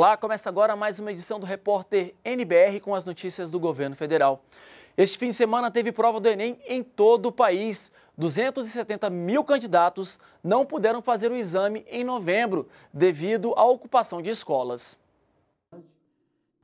Olá, começa agora mais uma edição do Repórter NBR com as notícias do governo federal. Este fim de semana teve prova do Enem em todo o país. 270 mil candidatos não puderam fazer o exame em novembro, devido à ocupação de escolas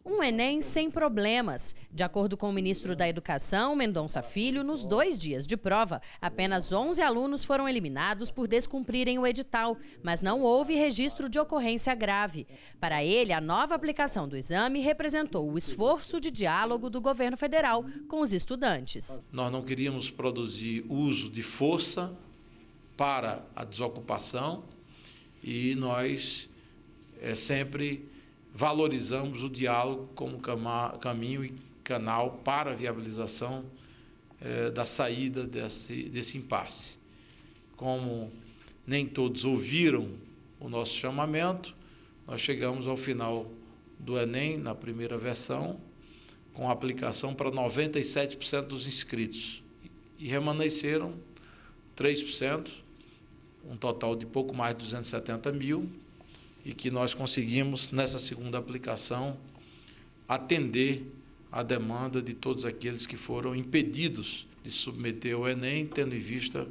um Enem sem problemas. De acordo com o ministro da Educação, Mendonça Filho, nos dois dias de prova, apenas 11 alunos foram eliminados por descumprirem o edital, mas não houve registro de ocorrência grave. Para ele, a nova aplicação do exame representou o esforço de diálogo do governo federal com os estudantes. Nós não queríamos produzir uso de força para a desocupação e nós é, sempre valorizamos o diálogo como caminho e canal para a viabilização eh, da saída desse, desse impasse. Como nem todos ouviram o nosso chamamento, nós chegamos ao final do Enem, na primeira versão, com aplicação para 97% dos inscritos. E remanesceram 3%, um total de pouco mais de 270 mil e que nós conseguimos, nessa segunda aplicação, atender a demanda de todos aqueles que foram impedidos de submeter ao Enem, tendo em vista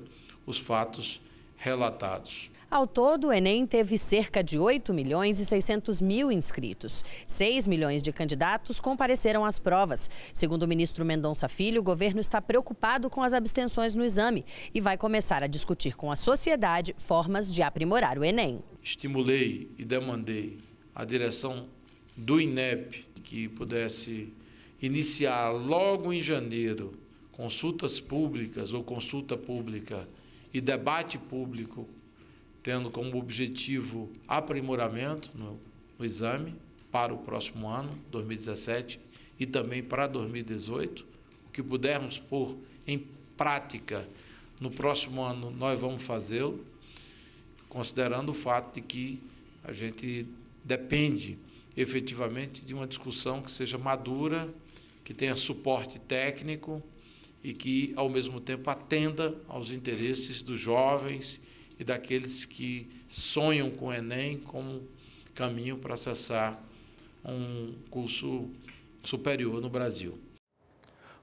os fatos relatados. Ao todo, o Enem teve cerca de 8 milhões e 600 mil inscritos. 6 milhões de candidatos compareceram às provas. Segundo o ministro Mendonça Filho, o governo está preocupado com as abstenções no exame e vai começar a discutir com a sociedade formas de aprimorar o Enem. Estimulei e demandei a direção do INEP que pudesse iniciar logo em janeiro consultas públicas ou consulta pública e debate público tendo como objetivo aprimoramento no, no exame para o próximo ano, 2017, e também para 2018. O que pudermos pôr em prática no próximo ano, nós vamos fazê-lo, considerando o fato de que a gente depende efetivamente de uma discussão que seja madura, que tenha suporte técnico e que, ao mesmo tempo, atenda aos interesses dos jovens e daqueles que sonham com o Enem como caminho para acessar um curso superior no Brasil.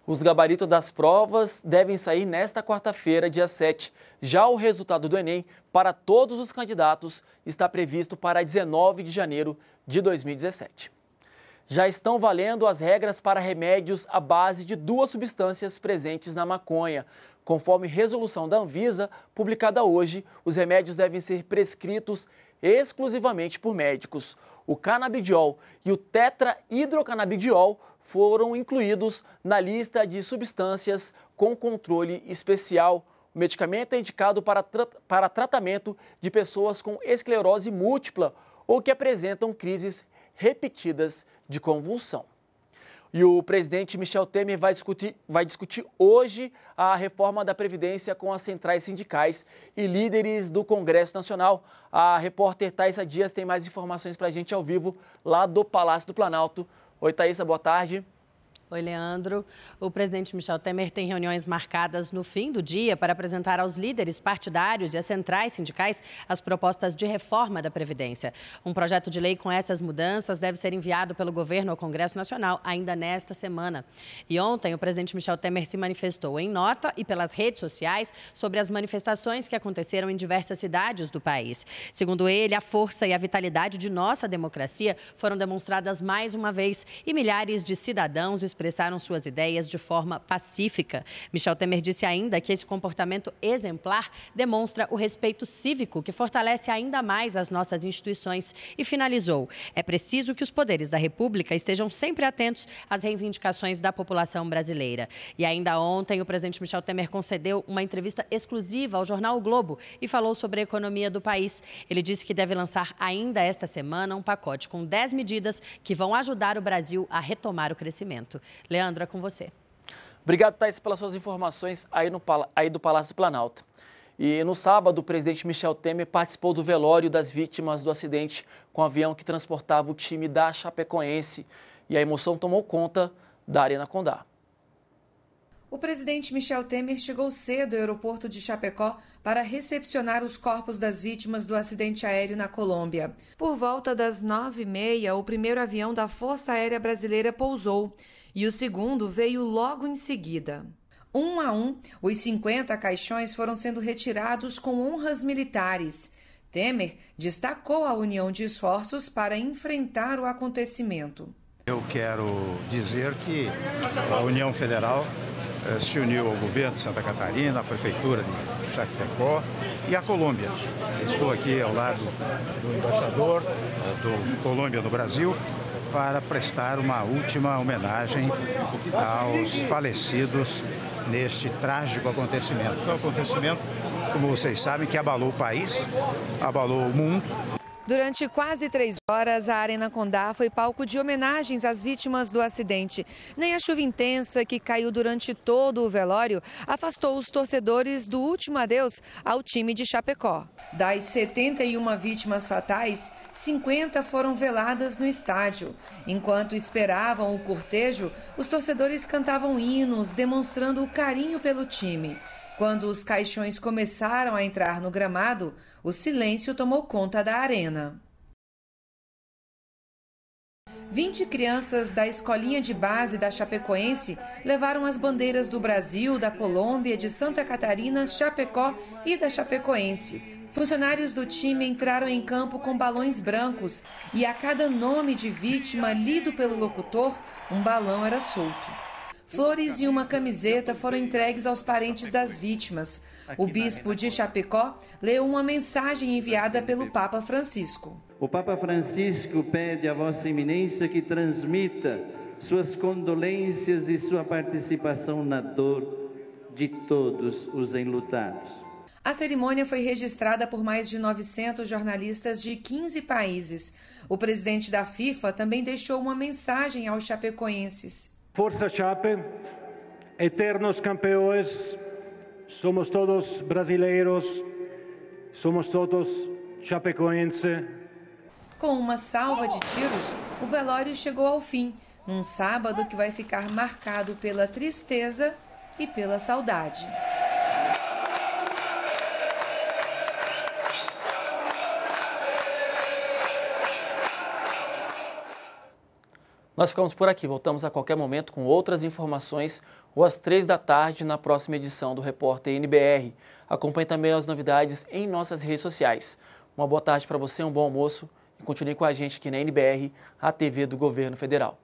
Os gabaritos das provas devem sair nesta quarta-feira, dia 7. Já o resultado do Enem para todos os candidatos está previsto para 19 de janeiro de 2017. Já estão valendo as regras para remédios à base de duas substâncias presentes na maconha. Conforme resolução da Anvisa, publicada hoje, os remédios devem ser prescritos exclusivamente por médicos. O canabidiol e o tetrahidrocanabidiol foram incluídos na lista de substâncias com controle especial. O medicamento é indicado para, tra para tratamento de pessoas com esclerose múltipla ou que apresentam crises repetidas de convulsão. E o presidente Michel Temer vai discutir, vai discutir hoje a reforma da Previdência com as centrais sindicais e líderes do Congresso Nacional. A repórter Thaisa Dias tem mais informações para a gente ao vivo lá do Palácio do Planalto. Oi, Thaisa, boa tarde. Oi, Leandro. O presidente Michel Temer tem reuniões marcadas no fim do dia para apresentar aos líderes partidários e às centrais sindicais as propostas de reforma da Previdência. Um projeto de lei com essas mudanças deve ser enviado pelo governo ao Congresso Nacional ainda nesta semana. E ontem, o presidente Michel Temer se manifestou em nota e pelas redes sociais sobre as manifestações que aconteceram em diversas cidades do país. Segundo ele, a força e a vitalidade de nossa democracia foram demonstradas mais uma vez e milhares de cidadãos, expressaram suas ideias de forma pacífica. Michel Temer disse ainda que esse comportamento exemplar demonstra o respeito cívico que fortalece ainda mais as nossas instituições e finalizou: é preciso que os poderes da República estejam sempre atentos às reivindicações da população brasileira. E ainda ontem, o presidente Michel Temer concedeu uma entrevista exclusiva ao jornal o Globo e falou sobre a economia do país. Ele disse que deve lançar ainda esta semana um pacote com 10 medidas que vão ajudar o Brasil a retomar o crescimento. Leandro, é com você. Obrigado, Thais, pelas suas informações aí, no, aí do Palácio do Planalto. E no sábado, o presidente Michel Temer participou do velório das vítimas do acidente com o avião que transportava o time da Chapecoense. E a emoção tomou conta da Arena Condá. O presidente Michel Temer chegou cedo ao aeroporto de Chapecó para recepcionar os corpos das vítimas do acidente aéreo na Colômbia. Por volta das nove e meia, o primeiro avião da Força Aérea Brasileira pousou e o segundo veio logo em seguida. Um a um, os 50 caixões foram sendo retirados com honras militares. Temer destacou a união de esforços para enfrentar o acontecimento. Eu quero dizer que a União Federal eh, se uniu ao governo de Santa Catarina, à prefeitura de Chapecó e à Colômbia. Estou aqui ao lado do embaixador eh, do Colômbia no Brasil para prestar uma última homenagem aos falecidos neste trágico acontecimento. um acontecimento, como vocês sabem, que abalou o país, abalou o mundo. Durante quase três horas, a Arena Condá foi palco de homenagens às vítimas do acidente. Nem a chuva intensa que caiu durante todo o velório afastou os torcedores do último adeus ao time de Chapecó. Das 71 vítimas fatais, 50 foram veladas no estádio. Enquanto esperavam o cortejo, os torcedores cantavam hinos, demonstrando o carinho pelo time. Quando os caixões começaram a entrar no gramado, o silêncio tomou conta da arena. 20 crianças da escolinha de base da Chapecoense levaram as bandeiras do Brasil, da Colômbia, de Santa Catarina, Chapecó e da Chapecoense. Funcionários do time entraram em campo com balões brancos e a cada nome de vítima lido pelo locutor, um balão era solto. Flores e uma camiseta foram entregues aos parentes das vítimas. O bispo de Chapecó leu uma mensagem enviada assim, pelo Papa Francisco. O Papa Francisco pede à Vossa Eminência que transmita suas condolências e sua participação na dor de todos os enlutados. A cerimônia foi registrada por mais de 900 jornalistas de 15 países. O presidente da FIFA também deixou uma mensagem aos chapecoenses. Força Chape, eternos campeões, somos todos brasileiros, somos todos chapecoense. Com uma salva de tiros, o velório chegou ao fim, num sábado que vai ficar marcado pela tristeza e pela saudade. Nós ficamos por aqui, voltamos a qualquer momento com outras informações ou às três da tarde na próxima edição do Repórter NBR. Acompanhe também as novidades em nossas redes sociais. Uma boa tarde para você, um bom almoço e continue com a gente aqui na NBR, a TV do Governo Federal.